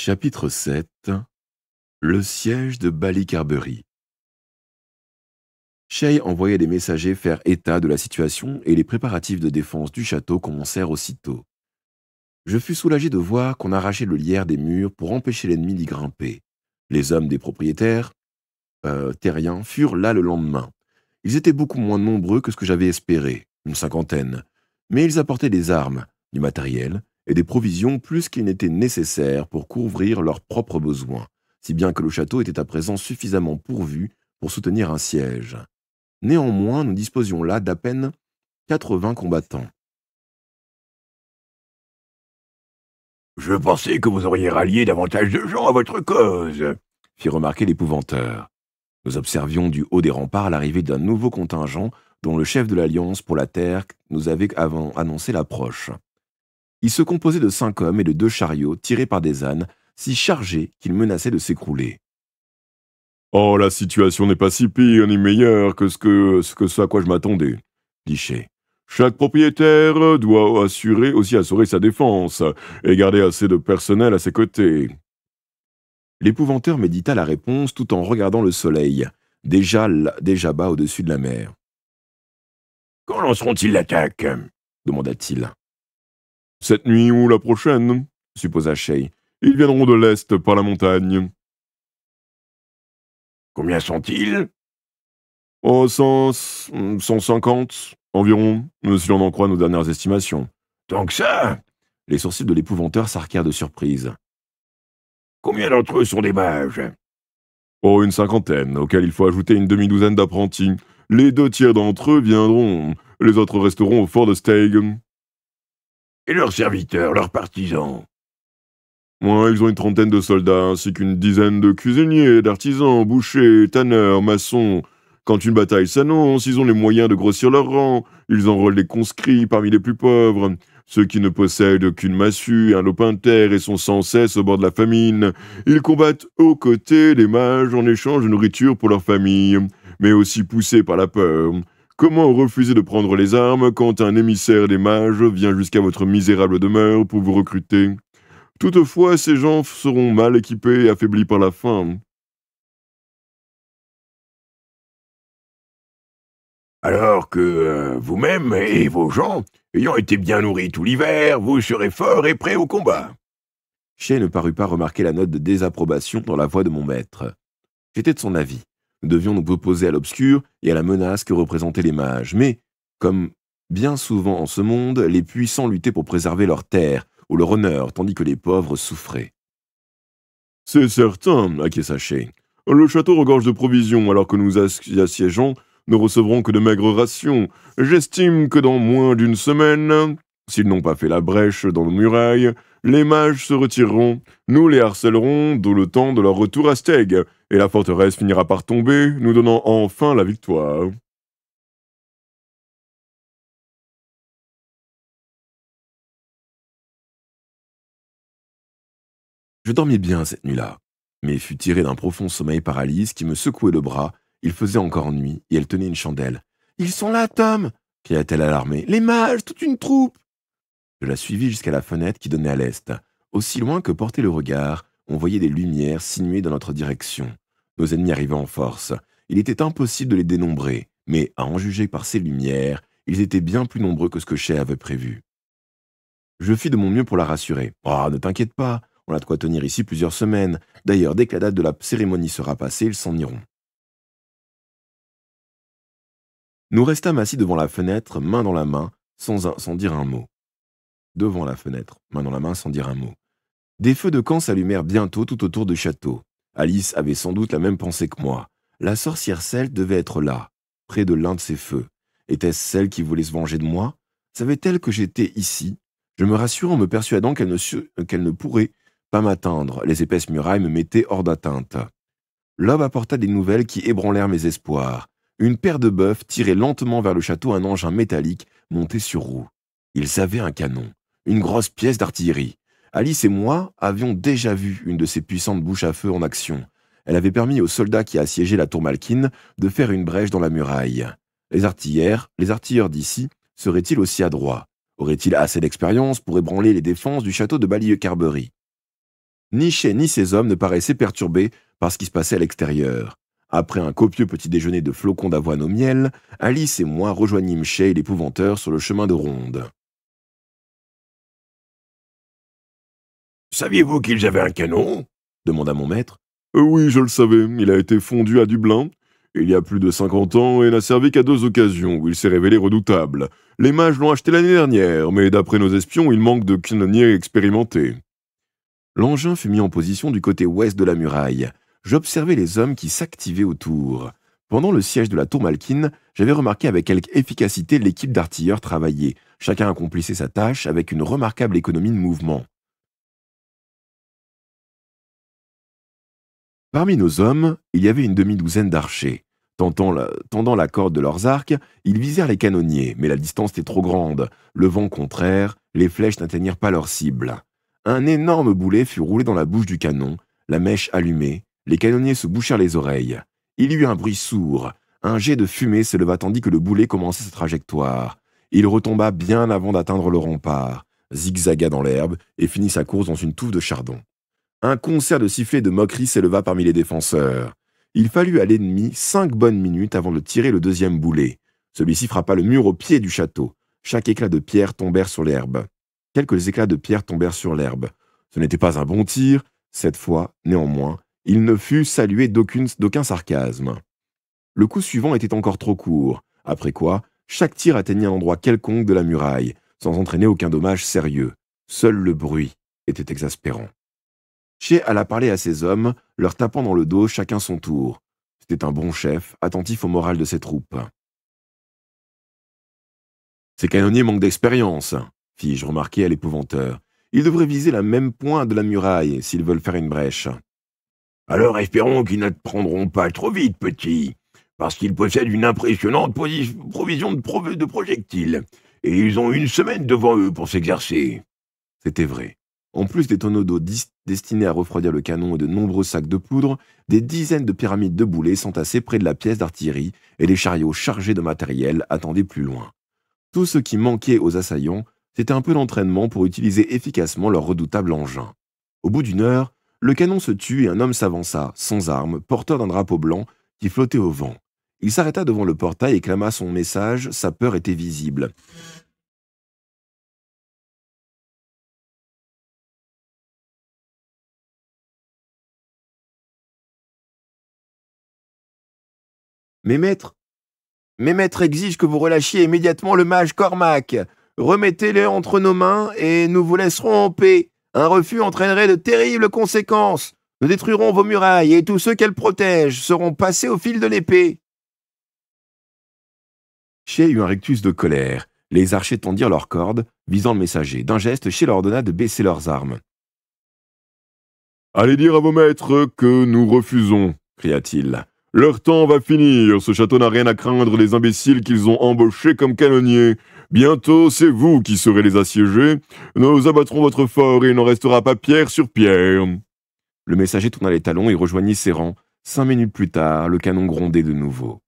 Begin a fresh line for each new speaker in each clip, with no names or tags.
Chapitre 7 Le siège de Ballycarbery Shea envoyait des messagers faire état de la situation et les préparatifs de défense du château commencèrent aussitôt. Je fus soulagé de voir qu'on arrachait le lierre des murs pour empêcher l'ennemi d'y grimper. Les hommes des propriétaires, euh, terriens, furent là le lendemain. Ils étaient beaucoup moins nombreux que ce que j'avais espéré, une cinquantaine, mais ils apportaient des armes, du matériel et des provisions plus qu'il n'était nécessaire pour couvrir leurs propres besoins, si bien que le château était à présent suffisamment pourvu pour soutenir un siège. Néanmoins, nous disposions là d'à peine 80 combattants. Je pensais que vous auriez rallié davantage de gens à votre cause, fit remarquer l'épouvanteur. Nous observions du haut des remparts l'arrivée d'un nouveau contingent dont le chef de l'Alliance pour la Terre nous avait avant annoncé l'approche. Il se composait de cinq hommes et de deux chariots tirés par des ânes, si chargés qu'ils menaçaient de s'écrouler. Oh, la situation n'est pas si pire ni meilleure que ce que, ce, que à quoi je m'attendais, dit Shea. Chaque propriétaire doit assurer aussi assurer sa défense et garder assez de personnel à ses côtés. L'épouvanteur médita la réponse tout en regardant le soleil, déjà, déjà bas au-dessus de la mer. Quand lanceront-ils l'attaque demanda-t-il. Cette nuit ou la prochaine, supposa Shay. Ils viendront de l'Est par la montagne. Combien sont-ils Oh, cent... cent cinquante, environ, si l'on en croit nos dernières estimations. Tant que ça Les sourcils de l'épouvanteur s'arquèrent de surprise. Combien d'entre eux sont des mages Oh, une cinquantaine, auxquels il faut ajouter une demi-douzaine d'apprentis. Les deux tiers d'entre eux viendront, les autres resteront au fort de et leurs serviteurs, leurs partisans. Moi, ils ont une trentaine de soldats, ainsi qu'une dizaine de cuisiniers, d'artisans, bouchers, tanneurs, maçons. Quand une bataille s'annonce, ils ont les moyens de grossir leur rang, ils enrôlent des conscrits parmi les plus pauvres, ceux qui ne possèdent qu'une massue, un lopin de terre et sont sans cesse au bord de la famine. Ils combattent aux côtés des mages en échange de nourriture pour leur famille, mais aussi poussés par la peur. Comment refuser de prendre les armes quand un émissaire des mages vient jusqu'à votre misérable demeure pour vous recruter Toutefois, ces gens seront mal équipés et affaiblis par la faim. Alors que euh, vous-même et vos gens, ayant été bien nourris tout l'hiver, vous serez forts et prêts au combat. Shea ne parut pas remarquer la note de désapprobation dans la voix de mon maître. J'étais de son avis devions nous opposer à l'obscur et à la menace que représentaient les mages. Mais, comme bien souvent en ce monde, les puissants luttaient pour préserver leur terre ou leur honneur, tandis que les pauvres souffraient. C'est certain, acquiesça sachez, Le château regorge de provisions, alors que nous y assiégeons, ne recevrons que de maigres rations. J'estime que dans moins d'une semaine, S'ils n'ont pas fait la brèche dans nos murailles, les mages se retireront, nous les harcelerons, d'où le temps de leur retour à Steg, et la forteresse finira par tomber, nous donnant enfin la victoire. Je dormis bien cette nuit-là, mais fus tiré d'un profond sommeil paralyse qui me secouait le bras. Il faisait encore nuit et elle tenait une chandelle. Ils sont là, Tom cria-t-elle alarmée. Les mages, toute une troupe je la suivis jusqu'à la fenêtre qui donnait à l'est. Aussi loin que portait le regard, on voyait des lumières sinuées dans notre direction. Nos ennemis arrivaient en force. Il était impossible de les dénombrer, mais à en juger par ces lumières, ils étaient bien plus nombreux que ce que Shea avait prévu. Je fis de mon mieux pour la rassurer. Ah, ne t'inquiète pas, on a de quoi tenir ici plusieurs semaines. D'ailleurs, dès que la date de la cérémonie sera passée, ils s'en iront. Nous restâmes assis devant la fenêtre, main dans la main, sans, sans dire un mot devant la fenêtre, main dans la main sans dire un mot. Des feux de camp s'allumèrent bientôt tout autour du château. Alice avait sans doute la même pensée que moi. La sorcière celle devait être là, près de l'un de ces feux. Était-ce celle qui voulait se venger de moi Savait-elle que j'étais ici Je me rassure en me persuadant qu'elle ne, qu'elle ne, pourrait pas m'atteindre. Les épaisses murailles me mettaient hors d'atteinte. L'homme apporta des nouvelles qui ébranlèrent mes espoirs. Une paire de bœufs tirait lentement vers le château un engin métallique monté sur roue. Ils avaient un canon une grosse pièce d'artillerie. Alice et moi avions déjà vu une de ces puissantes bouches à feu en action. Elle avait permis aux soldats qui assiégeaient la tour Malkin de faire une brèche dans la muraille. Les artilleurs, les artilleurs d'ici, seraient-ils aussi adroits Auraient-ils assez d'expérience pour ébranler les défenses du château de Balieu carbery Ni chez ni ses hommes ne paraissaient perturbés par ce qui se passait à l'extérieur. Après un copieux petit déjeuner de flocons d'avoine au miel, Alice et moi rejoignîmes et l'épouvanteur sur le chemin de ronde. Saviez-vous qu'ils avaient un canon demanda mon maître. Euh, oui, je le savais. Il a été fondu à Dublin il y a plus de 50 ans et n'a servi qu'à deux occasions où il s'est révélé redoutable. Les mages l'ont acheté l'année dernière, mais d'après nos espions, il manque de canonniers expérimentés. L'engin fut mis en position du côté ouest de la muraille. J'observais les hommes qui s'activaient autour. Pendant le siège de la tour Malkin, j'avais remarqué avec quelque efficacité l'équipe d'artilleurs travailler. Chacun accomplissait sa tâche avec une remarquable économie de mouvement. Parmi nos hommes, il y avait une demi-douzaine d'archers. tendant la corde de leurs arcs, ils visèrent les canonniers, mais la distance était trop grande. Le vent contraire, les flèches n'atteignirent pas leur cible. Un énorme boulet fut roulé dans la bouche du canon, la mèche allumée, les canonniers se bouchèrent les oreilles. Il y eut un bruit sourd. Un jet de fumée s'éleva tandis que le boulet commençait sa trajectoire. Il retomba bien avant d'atteindre le rempart, zigzaga dans l'herbe et finit sa course dans une touffe de chardon. Un concert de sifflets de moquerie s'éleva parmi les défenseurs. Il fallut à l'ennemi cinq bonnes minutes avant de tirer le deuxième boulet. Celui-ci frappa le mur au pied du château. Chaque éclat de pierre tombèrent sur l'herbe. Quelques éclats de pierre tombèrent sur l'herbe. Ce n'était pas un bon tir. Cette fois, néanmoins, il ne fut salué d'aucun sarcasme. Le coup suivant était encore trop court, après quoi chaque tir atteignait un endroit quelconque de la muraille, sans entraîner aucun dommage sérieux. Seul le bruit était exaspérant. Ché alla parler à ses hommes, leur tapant dans le dos chacun son tour. C'était un bon chef, attentif au moral de ses troupes. Ces canonniers manquent d'expérience, fis-je remarquer à l'épouvanteur. Ils devraient viser la même pointe de la muraille s'ils veulent faire une brèche. Alors espérons qu'ils ne te prendront pas trop vite, petit, parce qu'ils possèdent une impressionnante provision de, projectiles, et ils ont une semaine devant eux pour s'exercer. C'était vrai. En plus des tonneaux d'eau destinés à refroidir le canon et de nombreux sacs de poudre, des dizaines de pyramides de boulets s'entassaient près de la pièce d'artillerie et les chariots chargés de matériel attendaient plus loin. Tout ce qui manquait aux assaillants, c'était un peu d'entraînement pour utiliser efficacement leur redoutable engin. Au bout d'une heure, le canon se tut et un homme s'avança, sans armes, porteur d'un drapeau blanc qui flottait au vent. Il s'arrêta devant le portail et clama son message, sa peur était visible. Mes maîtres Mes maîtres exigent que vous relâchiez immédiatement le mage Cormac. Remettez-le entre nos mains et nous vous laisserons en paix. Un refus entraînerait de terribles conséquences. Nous détruirons vos murailles et tous ceux qu'elles protègent seront passés au fil de l'épée. Chez eut un rectus de colère. Les archers tendirent leurs cordes, visant le messager. D'un geste, chez leur de baisser leurs armes. Allez dire à vos maîtres que nous refusons, cria-t-il. Leur temps va finir, ce château n'a rien à craindre des imbéciles qu'ils ont embauchés comme canonniers. Bientôt, c'est vous qui serez les assiégés. Nous abattrons votre fort et il n'en restera pas pierre sur pierre. Le messager tourna les talons et rejoignit ses rangs. Cinq minutes plus tard, le canon grondait de nouveau.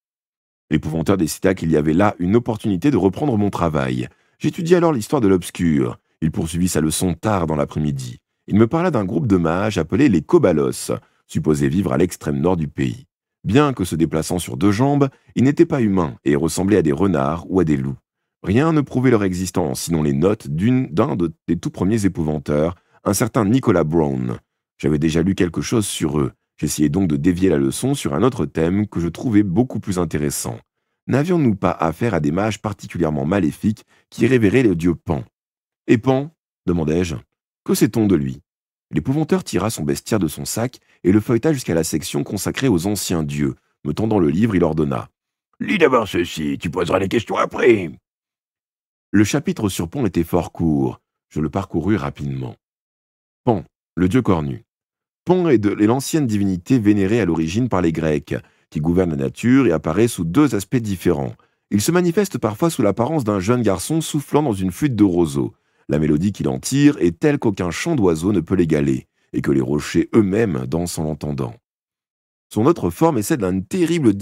L'épouvanteur décida qu'il y avait là une opportunité de reprendre mon travail. J'étudiai alors l'histoire de l'obscur. Il poursuivit sa leçon tard dans l'après-midi. Il me parla d'un groupe de mages appelé les Cobalos, supposés vivre à l'extrême nord du pays. Bien que se déplaçant sur deux jambes, ils n'étaient pas humains et ressemblaient à des renards ou à des loups. Rien ne prouvait leur existence, sinon les notes d'un de, des tout premiers épouvanteurs, un certain Nicolas Brown. J'avais déjà lu quelque chose sur eux. J'essayais donc de dévier la leçon sur un autre thème que je trouvais beaucoup plus intéressant. N'avions-nous pas affaire à des mages particulièrement maléfiques qui révéraient le dieu Pan Et Pan demandai-je. Que sait-on de lui L'épouvanteur tira son bestiaire de son sac et le feuilleta jusqu'à la section consacrée aux anciens dieux. Me tendant le livre, il ordonna. Lis d'abord ceci, tu poseras les questions après. Le chapitre sur Pont était fort court. Je le parcourus rapidement. Pont, le dieu cornu. Pont est l'ancienne divinité vénérée à l'origine par les Grecs, qui gouverne la nature et apparaît sous deux aspects différents. Il se manifeste parfois sous l'apparence d'un jeune garçon soufflant dans une flûte de roseaux. La mélodie qu'il en tire est telle qu'aucun chant d'oiseau ne peut l'égaler, et que les rochers eux-mêmes dansent en l'entendant. Son autre forme est celle d'une terrible,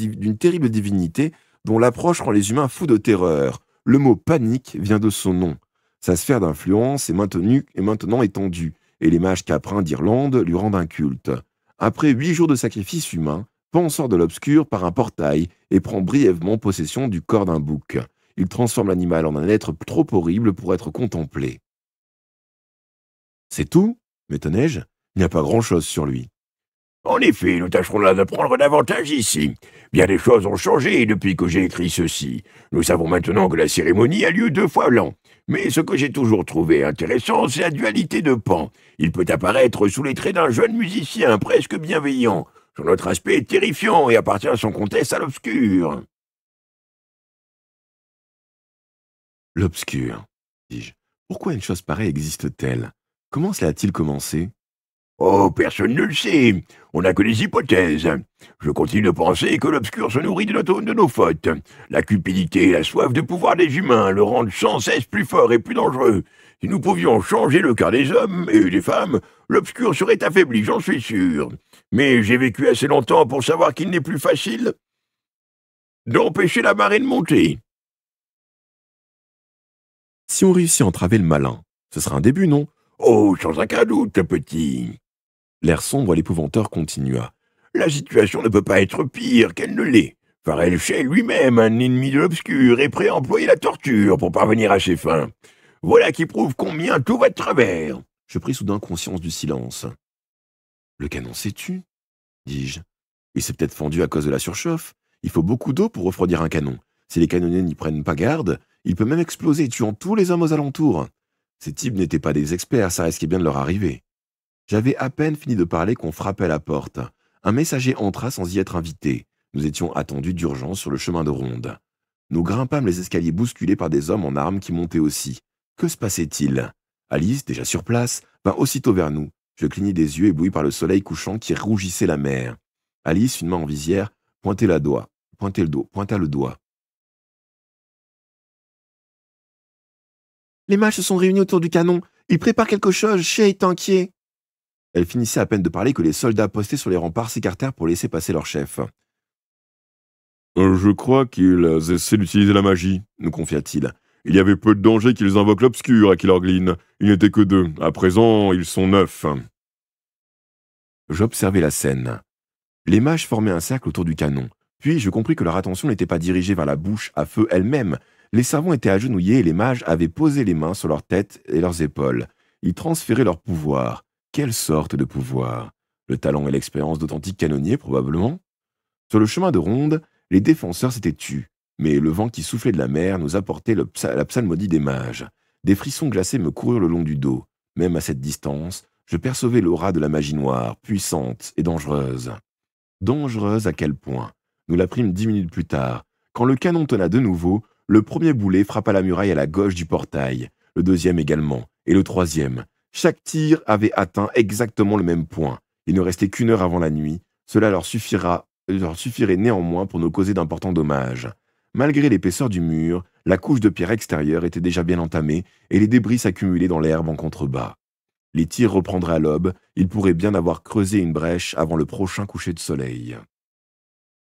divinité dont l'approche rend les humains fous de terreur. Le mot panique vient de son nom. Sa sphère d'influence est maintenue et maintenant étendue, et les mages caprins d'Irlande lui rendent un culte. Après huit jours de sacrifice humain, Pan sort de l'obscur par un portail et prend brièvement possession du corps d'un bouc il transforme l'animal en un être trop horrible pour être contemplé. C'est tout » je Il n'y a pas grand-chose sur lui. En effet, nous tâcherons d'apprendre davantage ici. Bien des choses ont changé depuis que j'ai écrit ceci. Nous savons maintenant que la cérémonie a lieu deux fois l'an. Mais ce que j'ai toujours trouvé intéressant, c'est la dualité de Pan. Il peut apparaître sous les traits d'un jeune musicien presque bienveillant. Son autre aspect est terrifiant et appartient à son comtesse à l'obscur. L'obscur, dis-je. Pourquoi une chose pareille existe-t-elle Comment cela a-t-il commencé Oh, personne ne le sait. On n'a que des hypothèses. Je continue de penser que l'obscur se nourrit de, notre, de nos fautes. La cupidité et la soif de pouvoir des humains le rendent sans cesse plus fort et plus dangereux. Si nous pouvions changer le cœur des hommes et des femmes, l'obscur serait affaibli, j'en suis sûr. Mais j'ai vécu assez longtemps pour savoir qu'il n'est plus facile d'empêcher la marée de monter. Si on réussit à entraver le malin, ce sera un début, non Oh, sans aucun doute, petit L'air sombre et l'épouvanteur continua. La situation ne peut pas être pire qu'elle ne l'est. Farel chez lui-même, un ennemi de l'obscur, et prêt à employer la torture pour parvenir à ses fins. Voilà qui prouve combien tout va de travers. Je pris soudain conscience du silence. Le canon s'est tu dis-je. Il s'est peut-être fendu à cause de la surchauffe. Il faut beaucoup d'eau pour refroidir un canon. Si les canonniers n'y prennent pas garde, il peut même exploser, tuant tous les hommes aux alentours. Ces types n'étaient pas des experts, ça risquait bien de leur arriver. J'avais à peine fini de parler qu'on frappait à la porte. Un messager entra sans y être invité. Nous étions attendus d'urgence sur le chemin de ronde. Nous grimpâmes les escaliers bousculés par des hommes en armes qui montaient aussi. Que se passait-il Alice, déjà sur place, vint aussitôt vers nous. Je clignis des yeux éblouis par le soleil couchant qui rougissait la mer. Alice, une main en visière, pointait la doigt, pointait le dos, pointa le doigt. Les mâches se sont réunis autour du canon. Ils préparent quelque chose. Shea est inquiet. Elle finissait à peine de parler que les soldats postés sur les remparts s'écartèrent pour laisser passer leur chef. Euh, je crois qu'ils essaient d'utiliser la magie, nous confia-t-il. Il y avait peu de danger qu'ils invoquent l'obscur à glinent. Ils n'étaient que deux. À présent, ils sont neuf. J'observai la scène. Les mâches formaient un cercle autour du canon. Puis je compris que leur attention n'était pas dirigée vers la bouche à feu elle-même, les servants étaient agenouillés et les mages avaient posé les mains sur leurs têtes et leurs épaules. Ils transféraient leur pouvoir. Quelle sorte de pouvoir Le talent et l'expérience d'authentiques canonniers, probablement Sur le chemin de ronde, les défenseurs s'étaient tus, mais le vent qui soufflait de la mer nous apportait la psalmodie des mages. Des frissons glacés me coururent le long du dos. Même à cette distance, je percevais l'aura de la magie noire, puissante et dangereuse. Dangereuse à quel point Nous la prîmes dix minutes plus tard, quand le canon tonna de nouveau, le premier boulet frappa la muraille à la gauche du portail, le deuxième également, et le troisième. Chaque tir avait atteint exactement le même point. Il ne restait qu'une heure avant la nuit. Cela leur, leur suffirait néanmoins pour nous causer d'importants dommages. Malgré l'épaisseur du mur, la couche de pierre extérieure était déjà bien entamée et les débris s'accumulaient dans l'herbe en contrebas. Les tirs reprendraient à l'aube, ils pourraient bien avoir creusé une brèche avant le prochain coucher de soleil.